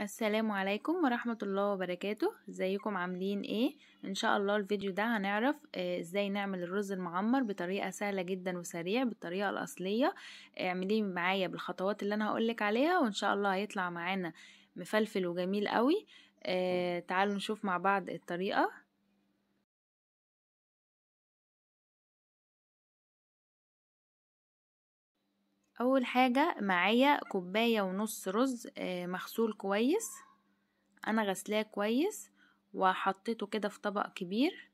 السلام عليكم ورحمة الله وبركاته ازيكم عاملين ايه ان شاء الله الفيديو ده هنعرف آه، ازاي نعمل الرز المعمر بطريقة سهلة جدا وسريع بالطريقة الاصلية اعمليه معايا بالخطوات اللي انا هقولك عليها وان شاء الله هيطلع معانا مفلفل وجميل قوي آه، تعالوا نشوف مع بعض الطريقة اول حاجة معايا كوباية ونص رز آه، مغسول كويس انا غسلاه كويس وحطيته كده في طبق كبير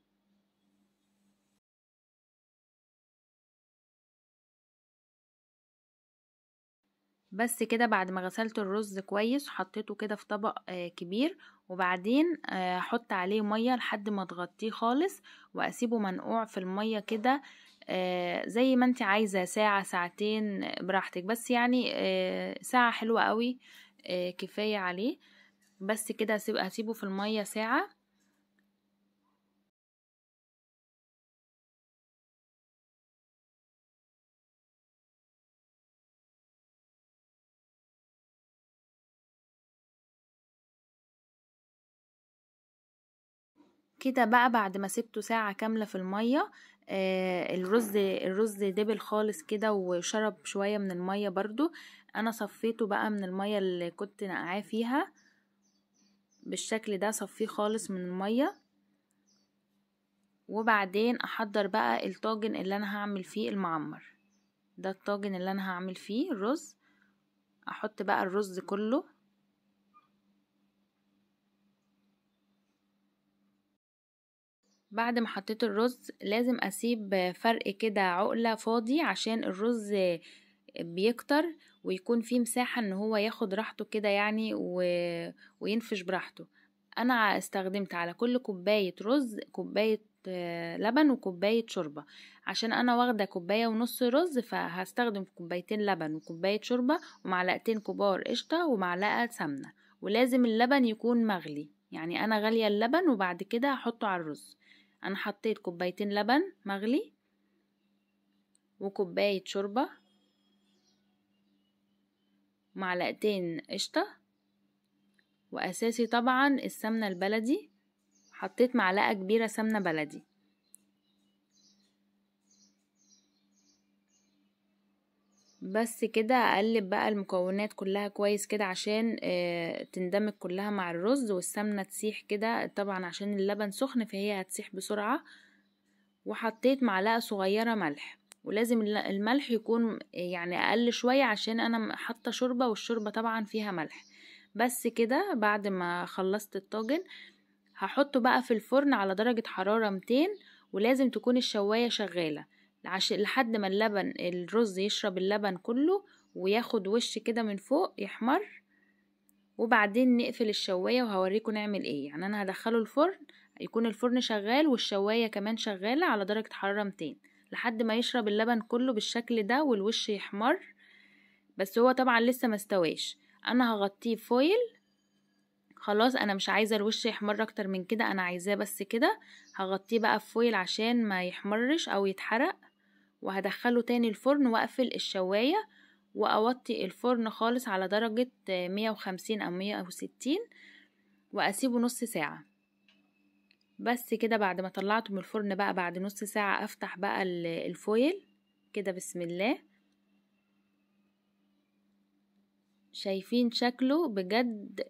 بس كده بعد ما غسلت الرز كويس حطيته كده في طبق آه، كبير وبعدين آه، احط عليه مية لحد ما تغطيه خالص واسيبه منقوع في المية كده آه، زي ما انت عايزة ساعة ساعتين براحتك بس يعني آه، ساعة حلوة قوي آه، كفاية عليه بس كده هسيبه في المية ساعة كده بقى بعد ما سبته ساعة كاملة في المية آه، الرز الرز دبل خالص كده وشرب شوية من المية برضو انا صفيته بقى من المية اللي كنت نقعاه فيها بالشكل ده صفيه خالص من المية وبعدين احضر بقى الطاجن اللي انا هعمل فيه المعمر ده الطاجن اللي انا هعمل فيه الرز احط بقى الرز كله بعد ما حطيت الرز لازم اسيب فرق كده عقلة فاضي عشان الرز بيكتر ويكون فيه مساحة ان هو ياخد راحته كده يعني و... وينفش براحته انا استخدمت على كل كوباية رز كوباية لبن وكوباية شوربة عشان انا واخدة كوباية ونص رز فهستخدم كوبايتين لبن وكوباية شوربة ومعلقتين كبار قشطة ومعلقة سمنة ولازم اللبن يكون مغلي يعني انا غالية اللبن وبعد كده هحطه على الرز أنا حطيت كوبايتين لبن مغلي وكوباية شوربة معلقتين قشطة وأساسي طبعا السمنة البلدي حطيت معلقة كبيرة سمنة بلدي بس كده اقلب بقى المكونات كلها كويس كده عشان آه، تندمج كلها مع الرز والسمنه تسيح كده طبعا عشان اللبن سخن فهي هتسيح بسرعه وحطيت معلقه صغيره ملح ولازم الملح يكون آه، يعني اقل شويه عشان انا حاطه شوربه والشوربه طبعا فيها ملح بس كده بعد ما خلصت الطاجن هحطه بقى في الفرن على درجه حراره 200 ولازم تكون الشوايه شغاله عشان لحد ما اللبن الرز يشرب اللبن كله وياخد وش كده من فوق يحمر وبعدين نقفل الشواية وهوريكم نعمل ايه يعني انا هدخله الفرن يكون الفرن شغال والشواية كمان شغالة على درجة حرارة 200 لحد ما يشرب اللبن كله بالشكل ده والوش يحمر بس هو طبعا لسه مستواش انا هغطيه بفويل خلاص انا مش عايزه الوش يحمر اكتر من كده انا عايزاه بس كده هغطيه بقى بفويل عشان ما يحمرش او يتحرق وهدخله تاني الفرن واقفل الشواية واوطي الفرن خالص على درجة 150 او 160 واسيبه نص ساعة بس كده بعد ما طلعته من الفرن بقى بعد نص ساعة افتح بقى الفويل كده بسم الله شايفين شكله بجد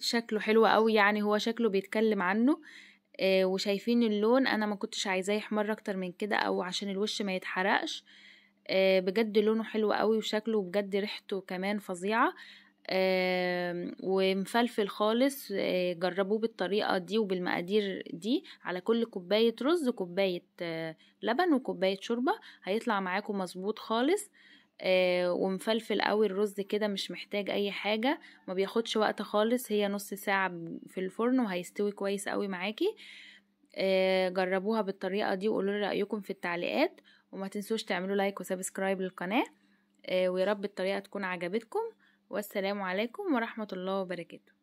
شكله حلو قوي يعني هو شكله بيتكلم عنه آه، وشايفين اللون انا ما كنتش عايزاه يحمر اكتر من كده او عشان الوش ما يتحرقش آه، بجد لونه حلو قوي وشكله بجد ريحته كمان فظيعه ومفلفل خالص آه، جربوه بالطريقه دي وبالمقادير دي على كل كوبايه رز كوبايه لبن وكوبايه شوربه هيطلع معاكم مظبوط خالص آه، ومفلفل قوي الرز كده مش محتاج اي حاجه ما بياخدش وقت خالص هي نص ساعه في الفرن وهيستوي كويس قوي معاكي آه، جربوها بالطريقه دي وقولوا لي رايكم في التعليقات وما تنسوش تعملوا لايك وسبسكرايب للقناه آه، ويا رب الطريقه تكون عجبتكم والسلام عليكم ورحمه الله وبركاته